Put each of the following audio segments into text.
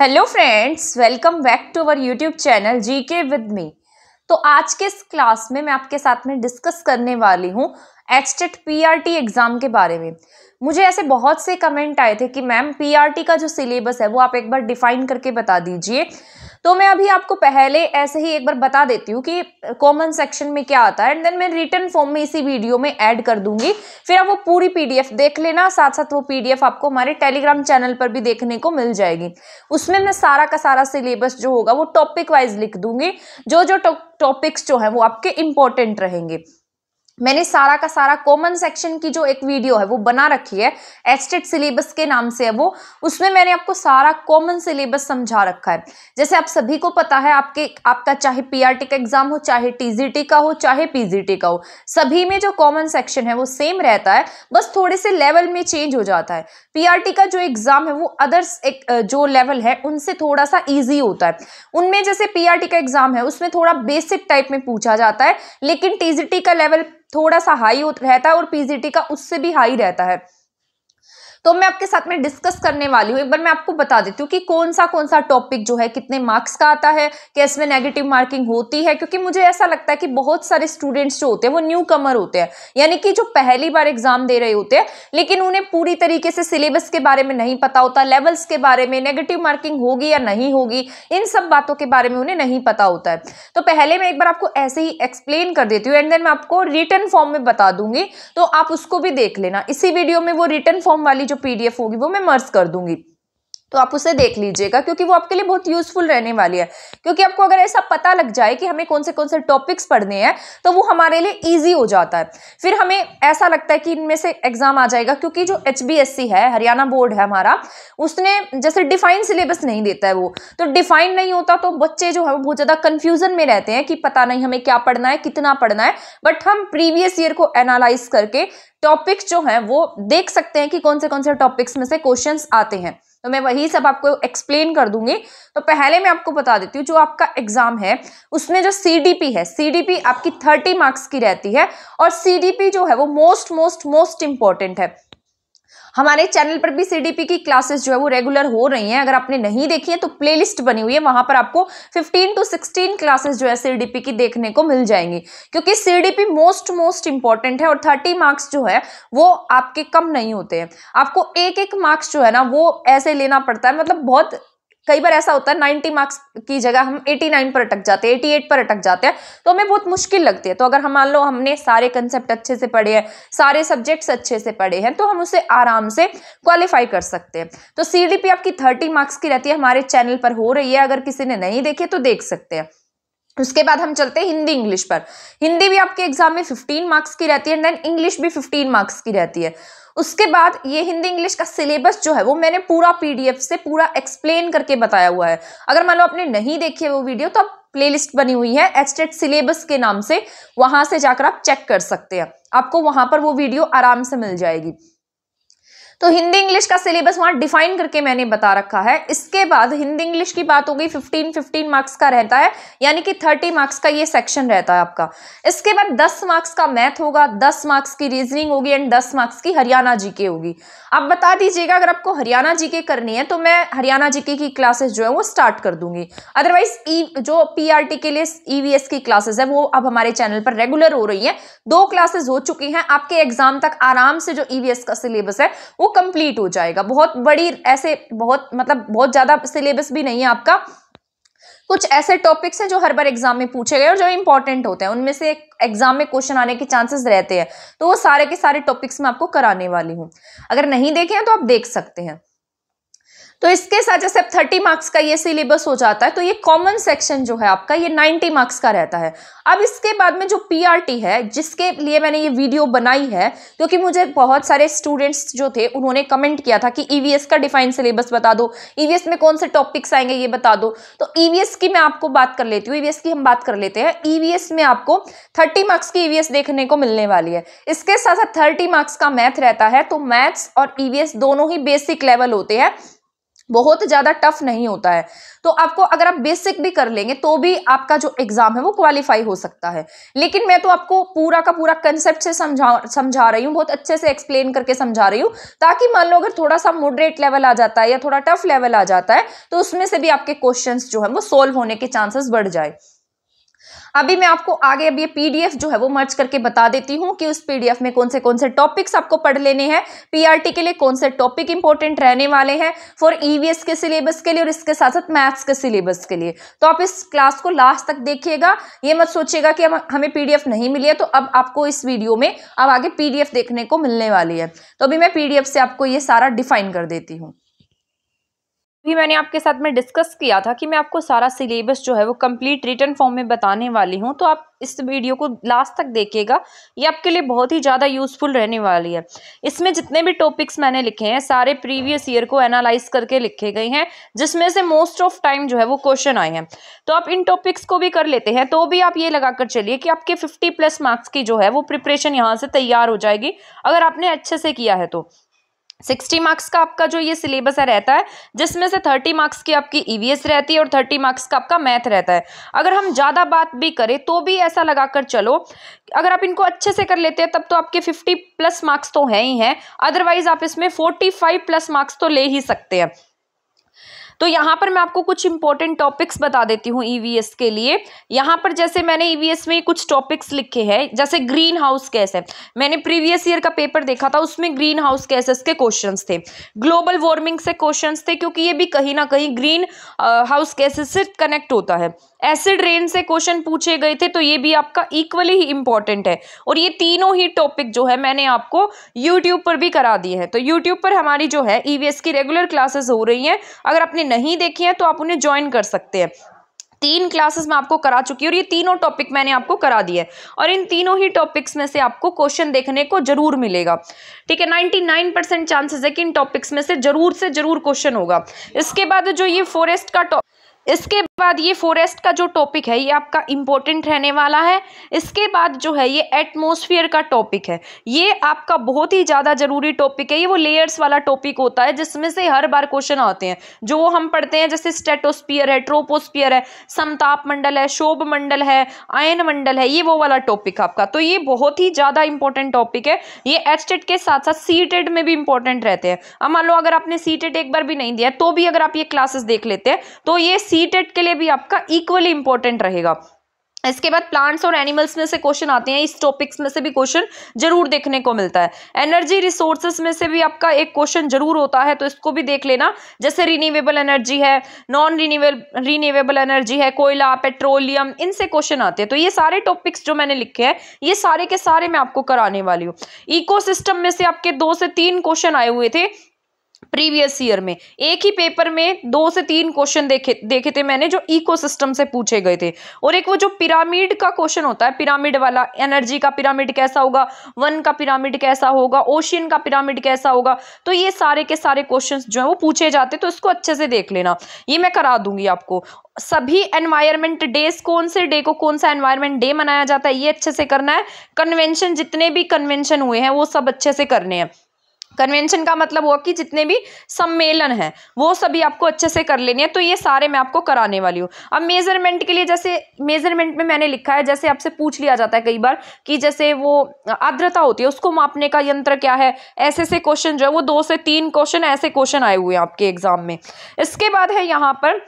hello friends welcome back to our YouTube channel G K with मी तो आज के इस क्लास में मैं आपके साथ में डिस्कस करने वाली हूँ एचटेट पीआरटी एग्ज़ाम के बारे में मुझे ऐसे बहुत से कमेंट आए थे कि मैम पीआरटी का जो सिलेबस है वो आप एक बार डिफाइन करके बता दीजिए तो मैं अभी आपको पहले ऐसे ही एक बार बता देती हूँ कि कॉमन सेक्शन में क्या आता है एंड देन मैं रिटर्न फॉर्म में इसी वीडियो में ऐड कर दूंगी फिर आप वो पूरी पीडीएफ देख लेना साथ साथ वो पीडीएफ आपको हमारे टेलीग्राम चैनल पर भी देखने को मिल जाएगी उसमें मैं सारा का सारा सिलेबस जो होगा वो टॉपिक वाइज लिख दूंगी जो जो टॉपिक्स जो है वो आपके इंपॉर्टेंट रहेंगे मैंने सारा का सारा कॉमन सेक्शन की जो एक वीडियो है वो बना रखी है एस्टेट सिलेबस के नाम से है वो उसमें मैंने आपको सारा कॉमन सिलेबस समझा रखा है जैसे आप सभी को पता है आपके आपका चाहे पीआरटी का एग्जाम हो चाहे टीजीटी का हो चाहे पीजीटी का हो सभी में जो कॉमन सेक्शन है वो सेम रहता है बस थोड़े से लेवल में चेंज हो जाता है पी का जो एग्जाम है वो अदर्स एक जो लेवल है उनसे थोड़ा सा ईजी होता है उनमें जैसे पी का एग्जाम है उसमें थोड़ा बेसिक टाइप में पूछा जाता है लेकिन टीजीटी का लेवल थोड़ा सा हाई हो रहता है और पीजीटी का उससे भी हाई रहता है तो मैं आपके साथ में डिस्कस करने वाली हूँ एक बार मैं आपको बता देती हूँ कि कौन सा कौन सा टॉपिक जो है कितने मार्क्स का आता है कैसे इसमें नेगेटिव मार्किंग होती है क्योंकि मुझे ऐसा लगता है कि बहुत सारे स्टूडेंट्स जो होते हैं वो न्यू कमर होते हैं यानी कि जो पहली बार एग्जाम दे रहे होते हैं लेकिन उन्हें पूरी तरीके से सिलेबस के बारे में नहीं पता होता लेवल्स के बारे में नेगेटिव मार्किंग होगी या नहीं होगी इन सब बातों के बारे में उन्हें नहीं पता होता है तो पहले मैं एक बार आपको ऐसे ही एक्सप्लेन कर देती हूँ एंड देन मैं आपको रिटर्न फॉर्म में बता दूंगी तो आप उसको भी देख लेना इसी वीडियो में वो रिटर्न फॉर्म वाली जो पीडीएफ होगी वो मैं मर्ज कर दूंगी तो आप उसे देख लीजिएगा क्योंकि वो आपके लिए बहुत यूजफुल रहने वाली है क्योंकि आपको अगर ऐसा पता लग जाए कि हमें कौन से कौन से टॉपिक्स पढ़ने हैं तो वो हमारे लिए ईजी हो जाता है फिर हमें ऐसा लगता है कि इनमें से एग्जाम आ जाएगा क्योंकि जो एच है हरियाणा बोर्ड है हमारा उसने जैसे डिफाइन सिलेबस नहीं देता है वो तो डिफाइन नहीं होता तो बच्चे जो है वो बहुत ज़्यादा कन्फ्यूजन में रहते हैं कि पता नहीं हमें क्या पढ़ना है कितना पढ़ना है बट हम प्रीवियस ईयर को एनालाइज करके टॉपिक्स जो हैं वो देख सकते हैं कि कौन से कौन से टॉपिक्स में से क्वेश्चंस आते हैं तो मैं वही सब आपको एक्सप्लेन कर दूंगी तो पहले मैं आपको बता देती हूँ जो आपका एग्जाम है उसमें जो सी है सी आपकी थर्टी मार्क्स की रहती है और सी जो है वो मोस्ट मोस्ट मोस्ट इंपॉर्टेंट है हमारे चैनल पर भी सीडीपी की क्लासेस जो है वो रेगुलर हो रही हैं अगर आपने नहीं देखी है तो प्लेलिस्ट बनी हुई है वहाँ पर आपको 15 टू 16 क्लासेस जो है सीडीपी की देखने को मिल जाएंगी क्योंकि सीडीपी मोस्ट मोस्ट इंपॉर्टेंट है और 30 मार्क्स जो है वो आपके कम नहीं होते हैं आपको एक एक मार्क्स जो है ना वो ऐसे लेना पड़ता है मतलब बहुत कई बार ऐसा होता है नाइन्टी मार्क्स की जगह हम एटी नाइन पर अटक जाते हैं एटी एट पर अटक जाते हैं तो हमें बहुत मुश्किल लगती है तो अगर हम मान लो हमने सारे कंसेप्ट अच्छे से पढ़े हैं सारे सब्जेक्ट्स अच्छे से पढ़े हैं तो हम उसे आराम से क्वालिफाई कर सकते हैं तो सी आपकी थर्टी मार्क्स की रहती है हमारे चैनल पर हो रही है अगर किसी ने नहीं देखे तो देख सकते हैं उसके बाद हम चलते हैं हिंदी इंग्लिश पर हिंदी भी आपके एग्जाम में 15 मार्क्स की रहती है एंड देन इंग्लिश भी 15 मार्क्स की रहती है उसके बाद ये हिंदी इंग्लिश का सिलेबस जो है वो मैंने पूरा पीडीएफ से पूरा एक्सप्लेन करके बताया हुआ है अगर मान लो आपने नहीं देखी है वो वीडियो तो आप प्लेलिस्ट बनी हुई है एचटेट सिलेबस के नाम से वहां से जाकर आप चेक कर सकते हैं आपको वहां पर वो वीडियो आराम से मिल जाएगी तो हिंदी इंग्लिश का सिलेबस वहां डिफाइन करके मैंने बता रखा है इसके बाद हिंदी इंग्लिश की बात हो गई फिफ्टीन फिफ्टीन मार्क्स का रहता है यानी कि थर्टी मार्क्स का ये सेक्शन रहता है आपका इसके बाद दस मार्क्स का मैथ होगा दस मार्क्स की रीजनिंग होगी एंड दस मार्क्स की हरियाणा जी होगी आप बता दीजिएगा अगर आपको हरियाणा जी करनी है तो मैं हरियाणा जी की क्लासेस जो है वो स्टार्ट कर दूंगी अदरवाइज e, जो पी e के लिए ईवीएस e की क्लासेस है वो अब हमारे चैनल पर रेगुलर हो रही है दो क्लासेस हो चुकी हैं आपके एग्जाम तक आराम से जो ईवीएस का सिलेबस है वो कंप्लीट हो जाएगा बहुत बड़ी ऐसे बहुत मतलब बहुत ज़्यादा सिलेबस भी नहीं है आपका कुछ ऐसे टॉपिक्स हैं जो हर बार एग्जाम में पूछे गए और जो इंपॉर्टेंट होते हैं उनमें से एग्जाम में क्वेश्चन आने के चांसेस रहते हैं तो वो सारे के सारे टॉपिक्स मैं आपको कराने वाली हूँ अगर नहीं देखे हैं तो आप देख सकते हैं तो इसके साथ जैसे थर्टी मार्क्स का ये सिलेबस हो जाता है तो ये कॉमन सेक्शन जो है आपका ये नाइन्टी मार्क्स का रहता है अब इसके बाद में जो पी है जिसके लिए मैंने ये वीडियो बनाई है क्योंकि तो मुझे बहुत सारे स्टूडेंट्स जो थे उन्होंने कमेंट किया था कि ईवीएस e का डिफाइन सिलेबस बता दो ईवीएस e में कौन से टॉपिक्स आएंगे ये बता दो तो ईवीएस e की मैं आपको बात कर लेती हूँ ईवीएस की हम बात कर लेते हैं ईवीएस में आपको थर्टी मार्क्स की ईवीएस देखने को मिलने वाली है इसके साथ साथ थर्टी मार्क्स का मैथ रहता है तो मैथ्स और ईवीएस दोनों ही बेसिक लेवल होते हैं बहुत ज़्यादा टफ नहीं होता है तो आपको अगर आप बेसिक भी कर लेंगे तो भी आपका जो एग्ज़ाम है वो क्वालिफाई हो सकता है लेकिन मैं तो आपको पूरा का पूरा कंसेप्ट से समझा समझा रही हूँ बहुत अच्छे से एक्सप्लेन करके समझा रही हूँ ताकि मान लो अगर थोड़ा सा मॉडरेट लेवल आ जाता है या थोड़ा टफ लेवल आ जाता है तो उसमें से भी आपके क्वेश्चन जो है वो सोल्व होने के चांसेस बढ़ जाए अभी मैं आपको आगे अभी ये पीडीएफ जो है वो मर्ज करके बता देती हूँ कि उस पीडीएफ में कौन से कौन से टॉपिक्स आपको पढ़ लेने हैं पीआरटी के लिए कौन से टॉपिक इंपॉर्टेंट रहने वाले हैं फॉर ईवीएस के सिलेबस के लिए और इसके साथ साथ मैथ्स के सिलेबस के लिए तो आप इस क्लास को लास्ट तक देखिएगा ये मत सोचिएगा कि हमें पीडीएफ नहीं मिली है तो अब आपको इस वीडियो में अब आगे पीडीएफ देखने को मिलने वाली है तो अभी मैं पीडीएफ से आपको ये सारा डिफाइन कर देती हूँ भी मैंने आपके साथ में डिस्कस किया था कि मैं आपको सारा सिलेबस जो है वो कंप्लीट रिटर्न फॉर्म में बताने वाली हूँ तो आप इस वीडियो को लास्ट तक देखिएगा ये आपके लिए बहुत ही ज़्यादा यूज़फुल रहने वाली है इसमें जितने भी टॉपिक्स मैंने लिखे हैं सारे प्रीवियस ईयर को एनालाइज करके लिखे गए हैं जिसमें से मोस्ट ऑफ टाइम जो है वो क्वेश्चन आए हैं तो आप इन टॉपिक्स को भी कर लेते हैं तो भी आप ये लगा कर चलिए कि आपके फिफ्टी प्लस मार्क्स की जो है वो प्रिपरेशन यहाँ से तैयार हो जाएगी अगर आपने अच्छे से किया है तो सिक्सटी मार्क्स का आपका जो ये सिलेबस है रहता है जिसमें से थर्टी मार्क्स की आपकी ईवीएस e रहती है और थर्टी मार्क्स का आपका मैथ रहता है अगर हम ज़्यादा बात भी करें तो भी ऐसा लगा कर चलो अगर आप इनको अच्छे से कर लेते हैं तब तो आपके फिफ्टी प्लस मार्क्स तो हैं ही हैं अदरवाइज आप इसमें फोर्टी फाइव प्लस मार्क्स तो ले ही सकते हैं तो यहाँ पर मैं आपको कुछ इंपॉर्टेंट टॉपिक्स बता देती हूँ ईवीएस e के लिए यहाँ पर जैसे मैंने ईवीएस e में कुछ टॉपिक्स लिखे हैं जैसे ग्रीन हाउस गैस है मैंने प्रीवियस ईयर का पेपर देखा था उसमें ग्रीन हाउस गैसेस के क्वेश्चन थे ग्लोबल वार्मिंग से क्वेश्चन थे क्योंकि ये भी कहीं ना कहीं ग्रीन हाउस गैसेस से कनेक्ट होता है एसिड रेन से क्वेश्चन पूछे गए थे तो ये भी आपका इक्वली ही इंपॉर्टेंट है और ये तीनों ही टॉपिक जो है मैंने आपको यूट्यूब पर भी करा दिए हैं तो यूट्यूब पर हमारी जो है ईवीएस e की रेगुलर क्लासेस हो रही हैं अगर अपने नहीं देखी हैं तो आप उन्हें ज्वाइन कर सकते हैं तीन क्लासेस मैं आपको करा चुकी हूँ और ये तीनों टॉपिक मैंने आपको करा दिए और इन तीनों ही टॉपिक्स में से आपको क्वेश्चन देखने को जरूर मिलेगा ठीक है 99 परसेंट चांसेस है कि इन टॉपिक्स में से जरूर से जरूर क्वेश्चन होगा इसके बाद जो ये फॉरेस्ट का टॉप इसके बाद ये फॉरेस्ट का जो टॉपिक है ये आपका इम्पोर्टेंट रहने वाला है इसके बाद जो है ये एटमोसफियर का टॉपिक है ये आपका बहुत ही ज़्यादा ज़रूरी टॉपिक है ये वो लेयर्स वाला टॉपिक होता है जिसमें से हर बार क्वेश्चन आते हैं जो हम पढ़ते हैं जैसे स्टेटोस्पियर है ट्रोपोस्पियर है समताप मंडल है शोभ मंडल है आयन मंडल है ये वो वाला टॉपिक आपका तो ये बहुत ही ज़्यादा इंपॉर्टेंट टॉपिक है ये एच के साथ साथ सी में भी इंपॉर्टेंट रहते हैं अब मान लो अगर आपने सी एक बार भी नहीं दिया तो भी अगर आप ये क्लासेस देख लेते हैं तो ये सी के लिए भी आपका इक्वली इंपॉर्टेंट रहेगा इसके बाद प्लांट्स और एनिमल्स में से क्वेश्चन आते हैं इस टॉपिक्स में से भी क्वेश्चन जरूर देखने को मिलता है एनर्जी रिसोर्सेस में से भी आपका एक क्वेश्चन जरूर होता है तो इसको भी देख लेना जैसे रिन्यूएबल एनर्जी है नॉन रिन्यूएबल रिन्यूएबल एनर्जी है कोयला पेट्रोलियम इनसे क्वेश्चन आते हैं तो ये सारे टॉपिक्स जो मैंने लिखे हैं ये सारे के सारे मैं आपको कराने वाली हूँ इको में से आपके दो से तीन क्वेश्चन आए हुए थे प्रीवियस ईयर में एक ही पेपर में दो से तीन क्वेश्चन देखे देखे थे मैंने जो इकोसिस्टम से पूछे गए थे और एक वो जो पिरामिड का क्वेश्चन होता है पिरामिड वाला एनर्जी का पिरामिड कैसा होगा वन का पिरामिड कैसा होगा ओशियन का पिरामिड कैसा होगा तो ये सारे के सारे क्वेश्चन जो है वो पूछे जाते तो इसको अच्छे से देख लेना ये मैं करा दूंगी आपको सभी एनवायरमेंट डेज कौन से डे को कौन सा एनवायरमेंट डे मनाया जाता है ये अच्छे से करना है कन्वेंशन जितने भी कन्वेंशन हुए हैं वो सब अच्छे से करने हैं कन्वेंशन का मतलब हुआ कि जितने भी सम्मेलन हैं वो सभी आपको अच्छे से कर लेने हैं तो ये सारे मैं आपको कराने वाली हूँ अब मेजरमेंट के लिए जैसे मेजरमेंट में मैंने लिखा है जैसे आपसे पूछ लिया जाता है कई बार कि जैसे वो आर्द्रता होती है उसको मापने का यंत्र क्या है ऐसे ऐसे क्वेश्चन जो है वो दो से तीन क्वेश्चन ऐसे क्वेश्चन आए हुए हैं आपके एग्जाम में इसके बाद है यहाँ पर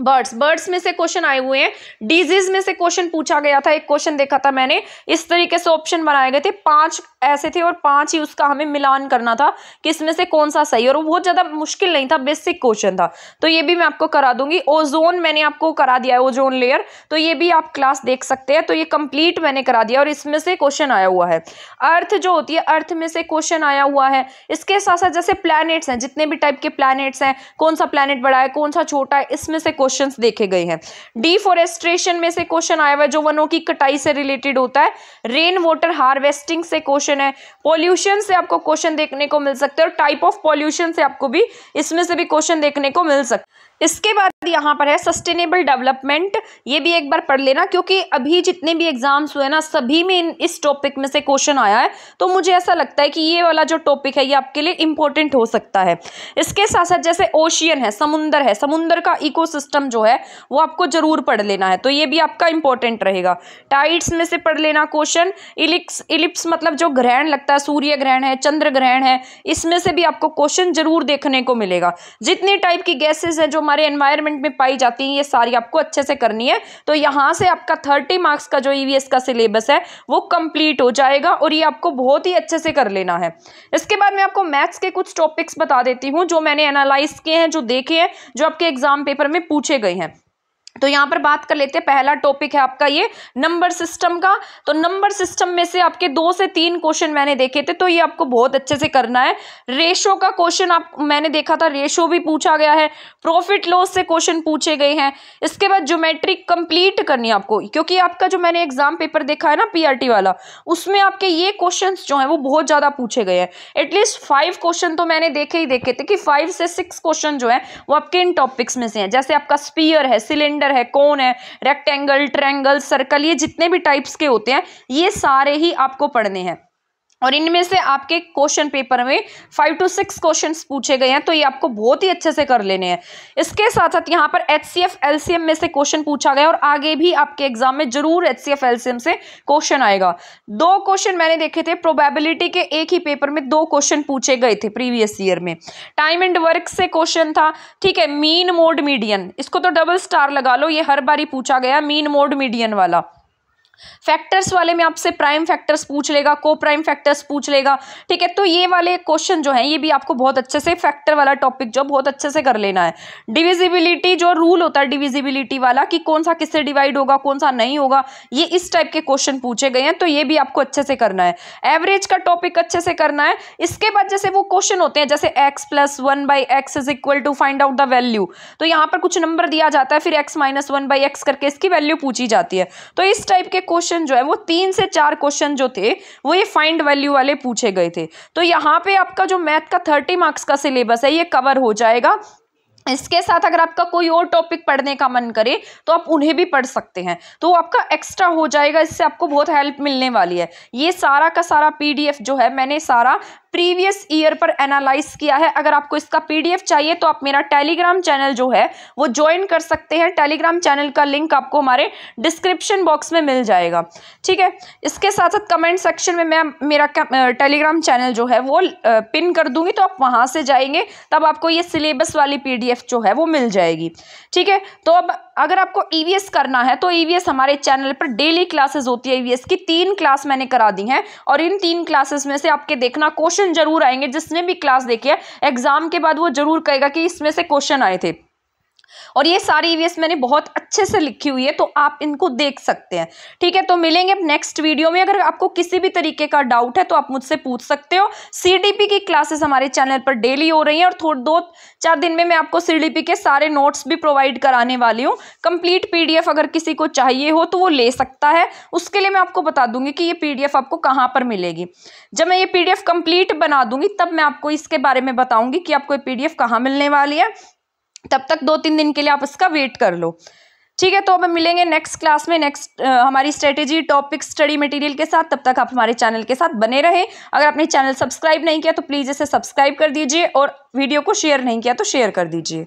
बर्ड्स बर्ड्स में से क्वेश्चन आए हुए हैं डिजीज में से क्वेश्चन पूछा गया था एक क्वेश्चन देखा था मैंने इस तरीके से ऑप्शन बनाए गए थे पांच ऐसे थे और पांच ही उसका हमें मिलान करना था कि इसमें से कौन सा सही और वो बहुत ज़्यादा मुश्किल नहीं था बेसिक क्वेश्चन था तो ये भी मैं आपको करा दूंगी ओजोन मैंने आपको करा दिया है ओजोन लेयर तो ये भी आप क्लास देख सकते हैं तो ये कंप्लीट मैंने करा दिया और इसमें से क्वेश्चन आया हुआ है अर्थ जो होती है अर्थ में से क्वेश्चन आया हुआ है इसके साथ साथ जैसे प्लैनेट्स हैं जितने भी टाइप के प्लैनेट्स हैं कौन सा प्लैनेट बड़ा है कौन सा छोटा है इसमें से क्वेश्चन क्वेश्चन देखे गए हैं डिफोरेस्ट्रेशन में से क्वेश्चन आया हुआ है जो वनों की कटाई से रिलेटेड होता है रेन वाटर हार्वेस्टिंग से क्वेश्चन है पॉल्यूशन से आपको क्वेश्चन देखने को मिल सकता है और टाइप ऑफ पॉल्यूशन से आपको भी इसमें से भी क्वेश्चन देखने को मिल सकता है इसके बाद यहाँ पर है सस्टेनेबल डेवलपमेंट ये भी एक बार पढ़ लेना क्योंकि अभी जितने भी एग्जाम्स हुए ना सभी में इस टॉपिक में से क्वेश्चन आया है तो मुझे ऐसा लगता है कि ये वाला जो टॉपिक है ये आपके लिए इंपॉर्टेंट हो सकता है इसके साथ साथ जैसे ओशियन है समुंदर है समुन्दर का इको जो है वो आपको जरूर पढ़ लेना है तो ये भी आपका इंपॉर्टेंट रहेगा टाइट्स में से पढ़ लेना क्वेश्चन इलिप्स इलिप्स मतलब जो ग्रहण लगता है सूर्य ग्रहण है चंद्र ग्रहण है इसमें से भी आपको क्वेश्चन जरूर देखने को मिलेगा जितने टाइप की गैसेज हैं जो हमारे एनवायरमेंट में पाई जाती हैं ये सारी आपको अच्छे से करनी है तो यहाँ से आपका थर्टी मार्क्स का जो ई e का सिलेबस है वो कंप्लीट हो जाएगा और ये आपको बहुत ही अच्छे से कर लेना है इसके बाद मैं आपको मैथ्स के कुछ टॉपिक्स बता देती हूँ जो मैंने एनालाइज किए हैं जो देखे हैं जो आपके एग्जाम पेपर में पूछे गए हैं तो यहाँ पर बात कर लेते हैं पहला टॉपिक है आपका ये नंबर सिस्टम का तो नंबर सिस्टम में से आपके दो से तीन क्वेश्चन मैंने देखे थे तो ये आपको बहुत अच्छे से करना है रेशो का क्वेश्चन आप मैंने देखा था रेशो भी पूछा गया है प्रॉफिट लॉस से क्वेश्चन पूछे गए हैं इसके बाद ज्योमेट्रिक कंप्लीट करनी आपको क्योंकि आपका जो मैंने एग्जाम पेपर देखा है ना पीआरटी वाला उसमें आपके ये क्वेश्चन जो है वो बहुत ज़्यादा पूछे गए हैं एटलीस्ट फाइव क्वेश्चन तो मैंने देखे ही देखे थे कि फाइव से सिक्स क्वेश्चन जो है वो आपके इन टॉपिक्स में से है जैसे आपका स्पीयर है सिलेंडर स्क्वायर है कौन है रेक्टेंगल ट्रैंगल सर्कल ये जितने भी टाइप्स के होते हैं ये सारे ही आपको पढ़ने हैं और इनमें से आपके क्वेश्चन पेपर में फाइव टू सिक्स क्वेश्चन पूछे गए हैं तो ये आपको बहुत ही अच्छे से कर लेने हैं इसके साथ साथ यहाँ पर H C F L C M में से क्वेश्चन पूछा गया और आगे भी आपके एग्जाम में जरूर H C F L C M से क्वेश्चन आएगा दो क्वेश्चन मैंने देखे थे प्रोबेबिलिटी के एक ही पेपर में दो क्वेश्चन पूछे गए थे प्रीवियस ईयर में टाइम एंड वर्क से क्वेश्चन था ठीक है मीन मोड मीडियन इसको तो डबल स्टार लगा लो ये हर बार ही पूछा गया मीन मोड मीडियन वाला फैक्टर्स वाले में आपसे प्राइम फैक्टर्स पूछ लेगा को प्राइम फैक्टर्स पूछ लेगा ठीक है तो ये वाले क्वेश्चन जो है ये भी आपको बहुत अच्छे से फैक्टर वाला टॉपिक जो बहुत अच्छे से कर लेना है डिविजिबिलिटी जो रूल होता है डिविजिबिलिटी वाला कि कौन सा किससे डिवाइड होगा कौन सा नहीं होगा ये इस टाइप के क्वेश्चन पूछे गए हैं तो ये भी आपको अच्छे से करना है एवरेज का टॉपिक अच्छे से करना है इसके बाद जैसे वो क्वेश्चन होते हैं जैसे x plus one by x is equal to find out the value तो यहाँ पर कुछ नंबर दिया जाता है फिर x minus one by x करके इसकी वैल्यू पूछी जाती है तो इस टाइप के क्वेश्चन जो है वो तीन से चार क्वेश्चन जो थे वो ये फाइंड वैल्यू वाले पूछे गए थे तो यहाँ पे आपका जो मैथ का थर्टी मार्क्स का सिलेबस है ये कवर हो जाएगा इसके साथ अगर आपका कोई और टॉपिक पढ़ने का मन करे तो आप उन्हें भी पढ़ सकते हैं तो आपका एक्स्ट्रा हो जाएगा इससे आपको बहुत हेल्प मिलने वाली है ये सारा का सारा पीडीएफ जो है मैंने सारा प्रीवियस ईयर पर एनालाइज किया है अगर आपको इसका पीडीएफ चाहिए तो आप मेरा टेलीग्राम चैनल जो है वो ज्वाइन कर सकते हैं टेलीग्राम चैनल का लिंक आपको हमारे डिस्क्रिप्शन बॉक्स में मिल जाएगा ठीक है इसके साथ साथ कमेंट सेक्शन में मैं मेरा टेलीग्राम चैनल जो है वो पिन कर दूंगी तो आप वहां से जाएंगे तब आपको ये सिलेबस वाली पी जो है वो मिल जाएगी ठीक है तो अब अगर आपको ई e करना है तो ई e हमारे चैनल पर डेली क्लासेज होती है ई e की तीन क्लास मैंने करा दी हैं और इन तीन क्लासेस में से आपके देखना कोशिश क्वेश्चन जरूर आएंगे जिसने भी क्लास देखी है एग्जाम के बाद वो जरूर कहेगा कि इसमें से क्वेश्चन आए थे और ये सारी ईवीएस e मैंने बहुत अच्छे से लिखी हुई है तो आप इनको देख सकते हैं ठीक है तो मिलेंगे नेक्स्ट वीडियो में अगर आपको किसी भी तरीके का डाउट है तो आप मुझसे पूछ सकते हो सीडीपी की क्लासेस हमारे चैनल पर डेली हो रही हैं और थोड़ा दो चार दिन में मैं आपको सीडीपी के सारे नोट्स भी प्रोवाइड कराने वाली हूँ कंप्लीट पीडीएफ अगर किसी को चाहिए हो तो वो ले सकता है उसके लिए मैं आपको बता दूंगी कि ये पीडीएफ आपको कहाँ पर मिलेगी जब मैं ये पीडीएफ कंप्लीट बना दूंगी तब मैं आपको इसके बारे में बताऊंगी कि आपको ये पीडीएफ कहाँ मिलने वाली है तब तक दो तीन दिन के लिए आप इसका वेट कर लो ठीक है तो अब मिलेंगे नेक्स्ट क्लास में नेक्स्ट हमारी स्ट्रेटेजी टॉपिक स्टडी मटेरियल के साथ तब तक आप हमारे चैनल के साथ बने रहें अगर आपने चैनल सब्सक्राइब नहीं किया तो प्लीज़ इसे सब्सक्राइब कर दीजिए और वीडियो को शेयर नहीं किया तो शेयर कर दीजिए